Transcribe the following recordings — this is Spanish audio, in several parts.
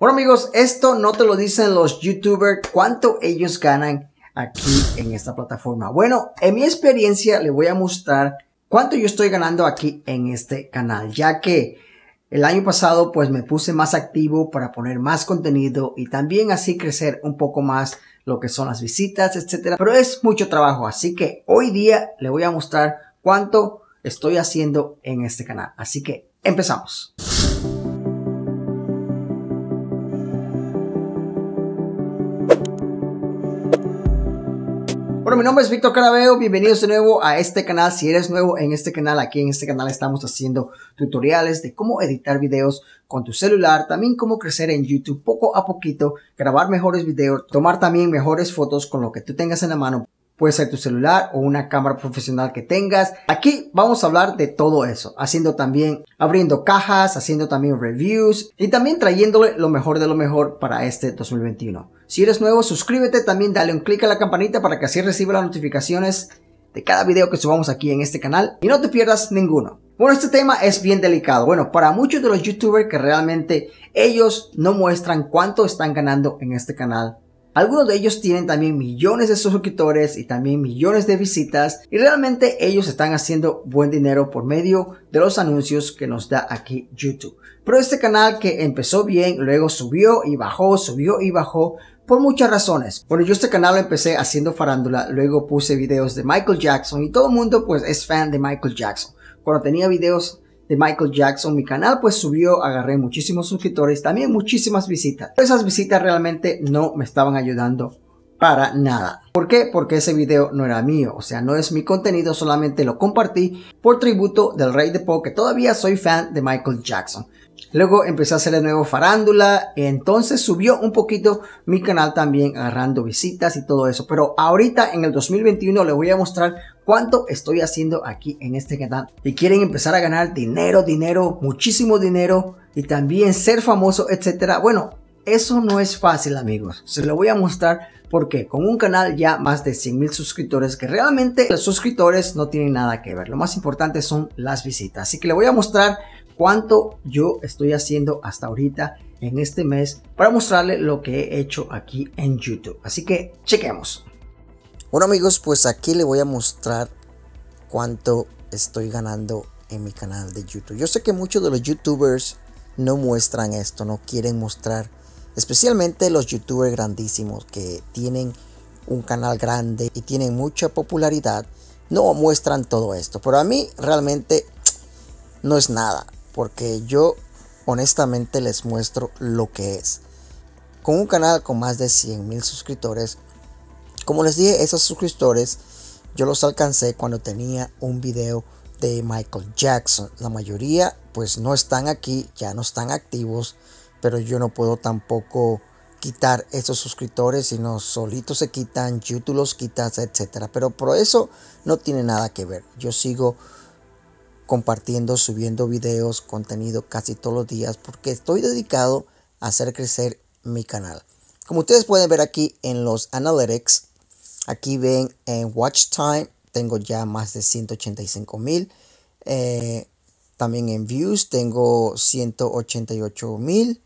Bueno amigos, esto no te lo dicen los youtubers cuánto ellos ganan aquí en esta plataforma. Bueno, en mi experiencia le voy a mostrar cuánto yo estoy ganando aquí en este canal, ya que el año pasado pues me puse más activo para poner más contenido y también así crecer un poco más lo que son las visitas, etcétera. Pero es mucho trabajo, así que hoy día le voy a mostrar cuánto estoy haciendo en este canal. Así que empezamos. Hola mi nombre es Víctor Carabeo, bienvenidos de nuevo a este canal. Si eres nuevo en este canal, aquí en este canal estamos haciendo tutoriales de cómo editar videos con tu celular, también cómo crecer en YouTube poco a poquito, grabar mejores videos, tomar también mejores fotos con lo que tú tengas en la mano. Puede ser tu celular o una cámara profesional que tengas. Aquí vamos a hablar de todo eso, haciendo también, abriendo cajas, haciendo también reviews y también trayéndole lo mejor de lo mejor para este 2021. Si eres nuevo, suscríbete, también dale un clic a la campanita para que así reciba las notificaciones de cada video que subamos aquí en este canal y no te pierdas ninguno. Bueno, este tema es bien delicado. Bueno, para muchos de los youtubers que realmente ellos no muestran cuánto están ganando en este canal. Algunos de ellos tienen también millones de suscriptores y también millones de visitas y realmente ellos están haciendo buen dinero por medio de los anuncios que nos da aquí YouTube. Pero este canal que empezó bien, luego subió y bajó, subió y bajó, por muchas razones. Bueno, yo este canal lo empecé haciendo farándula, luego puse videos de Michael Jackson y todo el mundo pues es fan de Michael Jackson. Cuando tenía videos de Michael Jackson, mi canal pues subió, agarré muchísimos suscriptores, también muchísimas visitas. esas visitas realmente no me estaban ayudando para nada. ¿Por qué? Porque ese video no era mío, o sea, no es mi contenido, solamente lo compartí por tributo del Rey de Pop, que todavía soy fan de Michael Jackson. Luego empecé a hacer de nuevo farándula. Entonces subió un poquito mi canal también agarrando visitas y todo eso. Pero ahorita en el 2021 les voy a mostrar cuánto estoy haciendo aquí en este canal. Y quieren empezar a ganar dinero, dinero, muchísimo dinero y también ser famoso, etcétera. Bueno, eso no es fácil amigos, se lo voy a mostrar porque con un canal ya más de 100 mil suscriptores que realmente los suscriptores no tienen nada que ver, lo más importante son las visitas, así que le voy a mostrar cuánto yo estoy haciendo hasta ahorita en este mes para mostrarle lo que he hecho aquí en YouTube. Así que chequemos. Bueno amigos, pues aquí le voy a mostrar cuánto estoy ganando en mi canal de YouTube. Yo sé que muchos de los youtubers no muestran esto, no quieren mostrar, especialmente los youtubers grandísimos que tienen un canal grande y tienen mucha popularidad, no muestran todo esto. Pero a mí realmente no es nada porque yo honestamente les muestro lo que es. Con un canal con más de 100 mil suscriptores, como les dije, esos suscriptores yo los alcancé cuando tenía un video de Michael Jackson. La mayoría pues no están aquí, ya no están activos, pero yo no puedo tampoco quitar esos suscriptores, sino solitos se quitan, YouTube los quitas, etcétera. Pero por eso no tiene nada que ver. Yo sigo compartiendo, subiendo videos, contenido casi todos los días porque estoy dedicado a hacer crecer mi canal. Como ustedes pueden ver aquí en los analytics, aquí ven en watch time, tengo ya más de 185 mil. Eh, también en views tengo 188 mil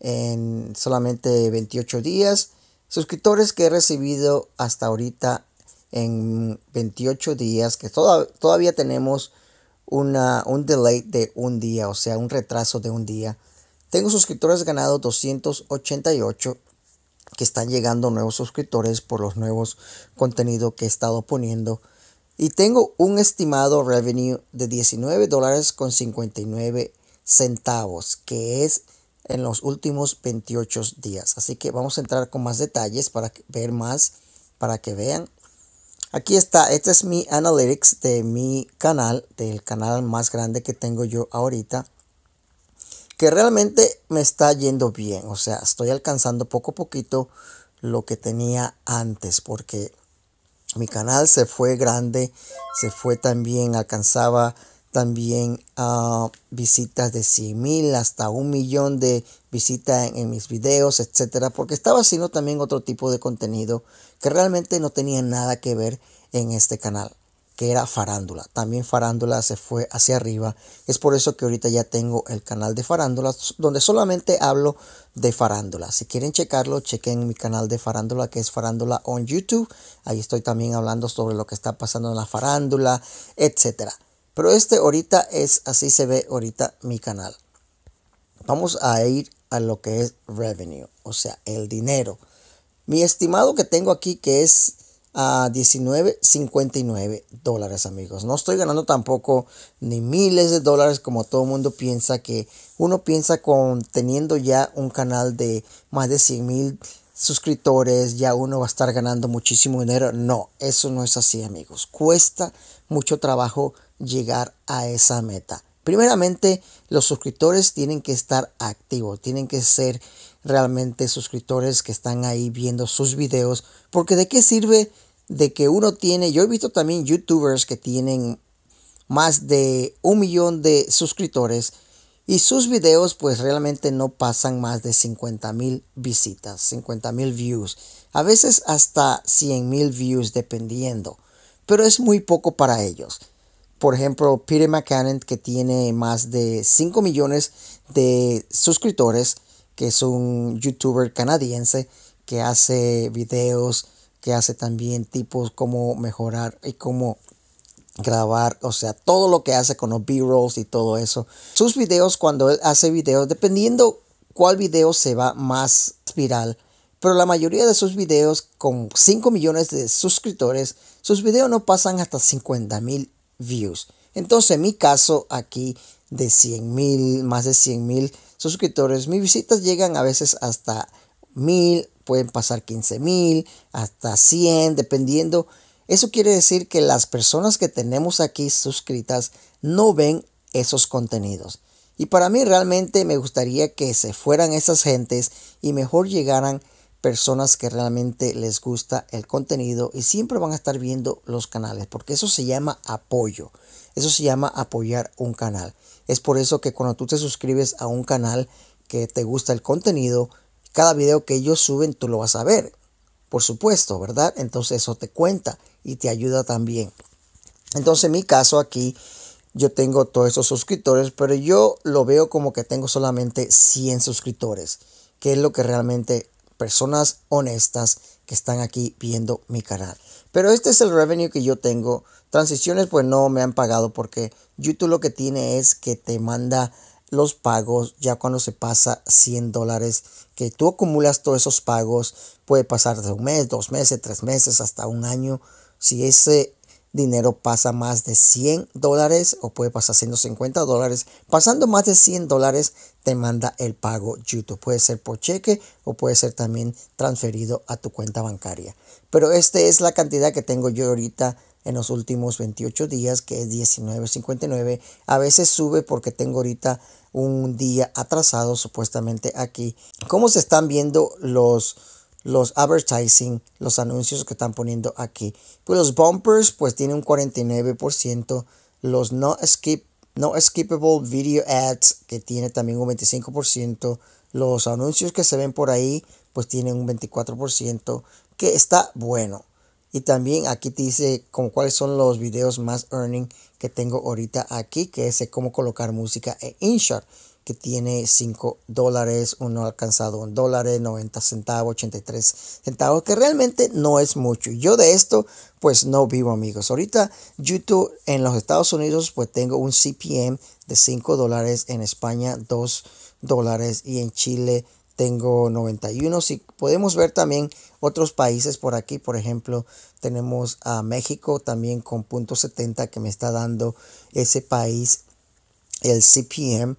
en solamente 28 días. Suscriptores que he recibido hasta ahorita en 28 días, que todavía tenemos una, un delay de un día, o sea, un retraso de un día. Tengo suscriptores ganados 288 que están llegando nuevos suscriptores por los nuevos contenidos que he estado poniendo. Y tengo un estimado revenue de 19 dólares con 59 centavos, que es en los últimos 28 días. Así que vamos a entrar con más detalles para ver más, para que vean Aquí está, este es mi analytics de mi canal, del canal más grande que tengo yo ahorita, que realmente me está yendo bien, o sea, estoy alcanzando poco a poquito lo que tenía antes, porque mi canal se fue grande, se fue también, alcanzaba también a ah, visitas de 100 mil hasta un millón de visita en, mis videos, etcétera, porque estaba haciendo también otro tipo de contenido que realmente no tenía nada que ver en este canal, que era farándula. También farándula se fue hacia arriba. Es por eso que ahorita ya tengo el canal de farándula, donde solamente hablo de farándula. Si quieren checarlo, chequen mi canal de farándula, que es farándula on YouTube. Ahí estoy también hablando sobre lo que está pasando en la farándula, etcétera. Pero este ahorita es así se ve ahorita mi canal. Vamos a ir a lo que es revenue, o sea, el dinero. Mi estimado que tengo aquí que es ah, a 19.59 dólares amigos no estoy ganando tampoco ni miles de dólares como todo el mundo piensa que uno piensa con teniendo ya un canal de más de 100 mil suscriptores ya uno va a estar ganando muchísimo dinero no eso no es así amigos cuesta mucho trabajo llegar a esa meta Primeramente, los suscriptores tienen que estar activos, tienen que ser realmente suscriptores que están ahí viendo sus videos, porque de qué sirve de que uno tiene, yo he visto también youtubers que tienen más de un millón de suscriptores y sus videos pues realmente no pasan más de 50 mil visitas, 50 mil views, a veces hasta 100 mil views dependiendo, pero es muy poco para ellos por ejemplo, Peter McCannon, que tiene más de 5 millones de suscriptores, que es un youtuber canadiense que hace videos, que hace también tipos como mejorar y cómo grabar, o sea, todo lo que hace con los B-rolls y todo eso. Sus videos, cuando él hace videos, dependiendo cuál video se va más viral, pero la mayoría de sus videos con 5 millones de suscriptores, sus videos no pasan hasta 50 mil views. Entonces, en mi caso aquí de 100 mil, más de 100 mil suscriptores, mis visitas llegan a veces hasta mil, pueden pasar 15 mil, hasta 100, dependiendo. Eso quiere decir que las personas que tenemos aquí suscritas no ven esos contenidos. Y para mí realmente me gustaría que se fueran esas gentes y mejor llegaran personas que realmente les gusta el contenido y siempre van a estar viendo los canales, porque eso se llama apoyo, eso se llama apoyar un canal. Es por eso que cuando tú te suscribes a un canal que te gusta el contenido, cada video que ellos suben tú lo vas a ver, por supuesto, ¿verdad? Entonces eso te cuenta y te ayuda también. Entonces en mi caso aquí yo tengo todos esos suscriptores, pero yo lo veo como que tengo solamente 100 suscriptores, que es lo que realmente personas honestas que están aquí viendo mi canal. Pero este es el revenue que yo tengo. Transiciones pues no me han pagado porque YouTube lo que tiene es que te manda los pagos ya cuando se pasa 100 dólares que tú acumulas todos esos pagos puede pasar de un mes dos meses tres meses hasta un año si ese dinero pasa más de 100 dólares o puede pasar 150 dólares. Pasando más de 100 dólares te manda el pago YouTube. Puede ser por cheque o puede ser también transferido a tu cuenta bancaria. Pero esta es la cantidad que tengo yo ahorita en los últimos 28 días, que es 19.59. A veces sube porque tengo ahorita un día atrasado supuestamente aquí. cómo se están viendo los los advertising, los anuncios que están poniendo aquí. Pues los bumpers, pues tiene un 49%. Los no, skip, no skippable video ads, que tiene también un 25%. Los anuncios que se ven por ahí, pues tienen un 24%, que está bueno. Y también aquí te dice con cuáles son los videos más earning que tengo ahorita aquí, que es cómo colocar música en InShot que tiene 5 dólares, uno alcanzado en dólares 90 centavos, 83 centavos, que realmente no es mucho. Yo de esto pues no vivo amigos. Ahorita YouTube en los Estados Unidos pues tengo un CPM de 5 dólares, en España 2 dólares y en Chile tengo 91. Si podemos ver también otros países por aquí, por ejemplo, tenemos a México también con punto .70 que me está dando ese país el CPM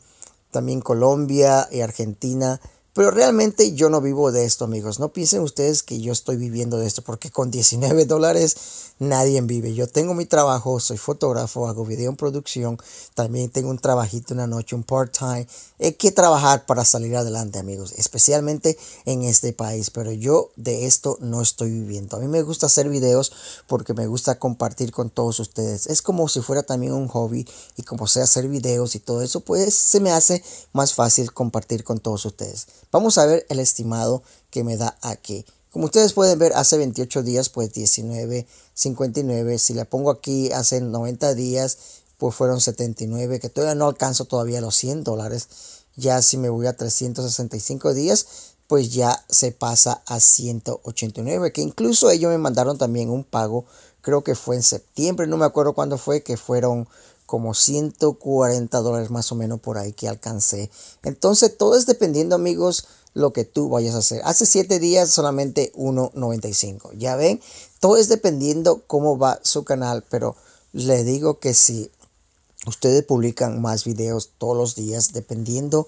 también Colombia y Argentina pero realmente yo no vivo de esto, amigos. No piensen ustedes que yo estoy viviendo de esto, porque con 19 dólares nadie vive. Yo tengo mi trabajo, soy fotógrafo, hago video en producción, también tengo un trabajito una noche, un part-time. Hay que trabajar para salir adelante, amigos, especialmente en este país. Pero yo de esto no estoy viviendo. A mí me gusta hacer videos porque me gusta compartir con todos ustedes. Es como si fuera también un hobby y como sea hacer videos y todo eso, pues se me hace más fácil compartir con todos ustedes. Vamos a ver el estimado que me da aquí. Como ustedes pueden ver, hace 28 días, pues 19.59. Si le pongo aquí hace 90 días, pues fueron 79, que todavía no alcanzo todavía los 100 dólares. Ya si me voy a 365 días, pues ya se pasa a 189, que incluso ellos me mandaron también un pago, creo que fue en septiembre, no me acuerdo cuándo fue, que fueron como 140 dólares más o menos por ahí que alcancé. Entonces todo es dependiendo amigos lo que tú vayas a hacer. Hace 7 días solamente 1.95. Ya ven, todo es dependiendo cómo va su canal, pero le digo que si ustedes publican más videos todos los días, dependiendo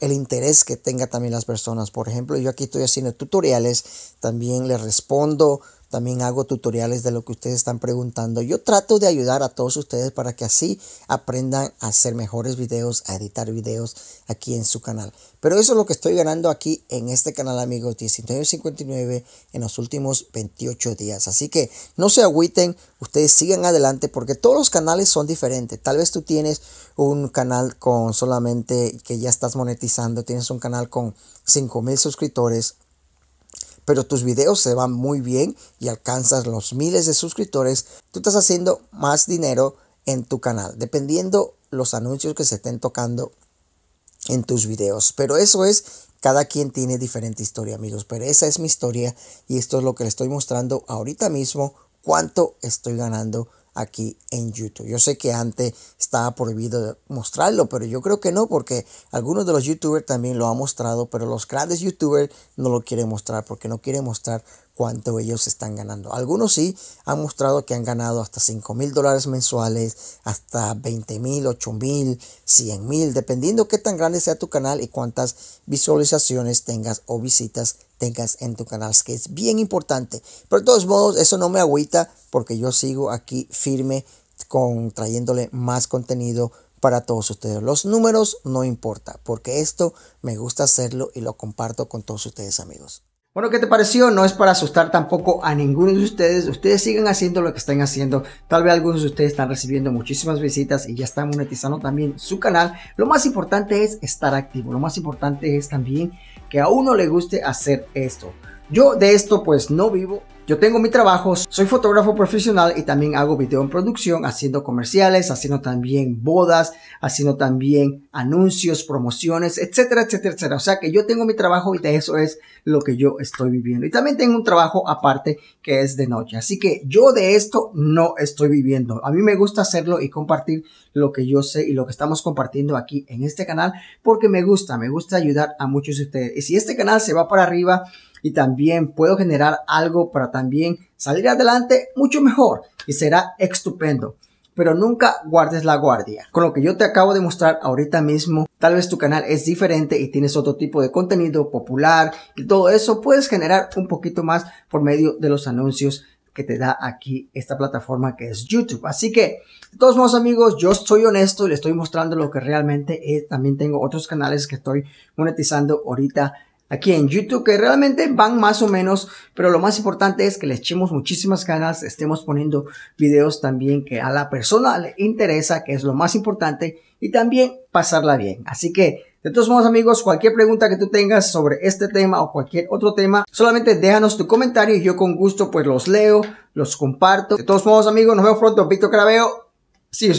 el interés que tenga también las personas. Por ejemplo, yo aquí estoy haciendo tutoriales, también les respondo también hago tutoriales de lo que ustedes están preguntando. Yo trato de ayudar a todos ustedes para que así aprendan a hacer mejores videos, a editar videos aquí en su canal. Pero eso es lo que estoy ganando aquí en este canal, amigos, 19.59 en los últimos 28 días. Así que no se agüiten, ustedes sigan adelante porque todos los canales son diferentes. Tal vez tú tienes un canal con solamente que ya estás monetizando, tienes un canal con mil suscriptores pero tus videos se van muy bien y alcanzas los miles de suscriptores, tú estás haciendo más dinero en tu canal, dependiendo los anuncios que se estén tocando en tus videos. Pero eso es, cada quien tiene diferente historia, amigos. Pero esa es mi historia y esto es lo que le estoy mostrando ahorita mismo, cuánto estoy ganando aquí en YouTube. Yo sé que antes estaba prohibido mostrarlo, pero yo creo que no, porque algunos de los youtubers también lo han mostrado, pero los grandes youtubers no lo quieren mostrar porque no quieren mostrar cuánto ellos están ganando. Algunos sí han mostrado que han ganado hasta 5 mil dólares mensuales, hasta 20 mil, 8 mil, 100 mil, dependiendo qué tan grande sea tu canal y cuántas visualizaciones tengas o visitas tengas en tu canal, que es bien importante. Pero de todos modos, eso no me agüita porque yo sigo aquí firme con trayéndole más contenido para todos ustedes. Los números no importa, porque esto me gusta hacerlo y lo comparto con todos ustedes amigos. Bueno, ¿qué te pareció? No es para asustar tampoco a ninguno de ustedes. Ustedes siguen haciendo lo que están haciendo. Tal vez algunos de ustedes están recibiendo muchísimas visitas y ya están monetizando también su canal. Lo más importante es estar activo. Lo más importante es también que a uno le guste hacer esto. Yo de esto pues no vivo, yo tengo mi trabajo, soy fotógrafo profesional y también hago video en producción, haciendo comerciales, haciendo también bodas, haciendo también anuncios, promociones, etcétera, etcétera, etcétera. O sea que yo tengo mi trabajo y de eso es lo que yo estoy viviendo. Y también tengo un trabajo aparte que es de noche. Así que yo de esto no estoy viviendo. A mí me gusta hacerlo y compartir lo que yo sé y lo que estamos compartiendo aquí en este canal porque me gusta, me gusta ayudar a muchos de ustedes. Y si este canal se va para arriba, y también puedo generar algo para también salir adelante mucho mejor y será estupendo. Pero nunca guardes la guardia. Con lo que yo te acabo de mostrar ahorita mismo, tal vez tu canal es diferente y tienes otro tipo de contenido popular y todo eso puedes generar un poquito más por medio de los anuncios que te da aquí esta plataforma que es YouTube. Así que, de todos modos amigos, yo soy honesto y le estoy mostrando lo que realmente es. Eh, también tengo otros canales que estoy monetizando ahorita aquí en YouTube que realmente van más o menos, pero lo más importante es que le echemos muchísimas ganas, estemos poniendo videos también que a la persona le interesa, que es lo más importante, y también pasarla bien. Así que, de todos modos amigos, cualquier pregunta que tú tengas sobre este tema o cualquier otro tema, solamente déjanos tu comentario y yo con gusto pues los leo, los comparto. De todos modos amigos, nos vemos pronto, Víctor Carabeo, see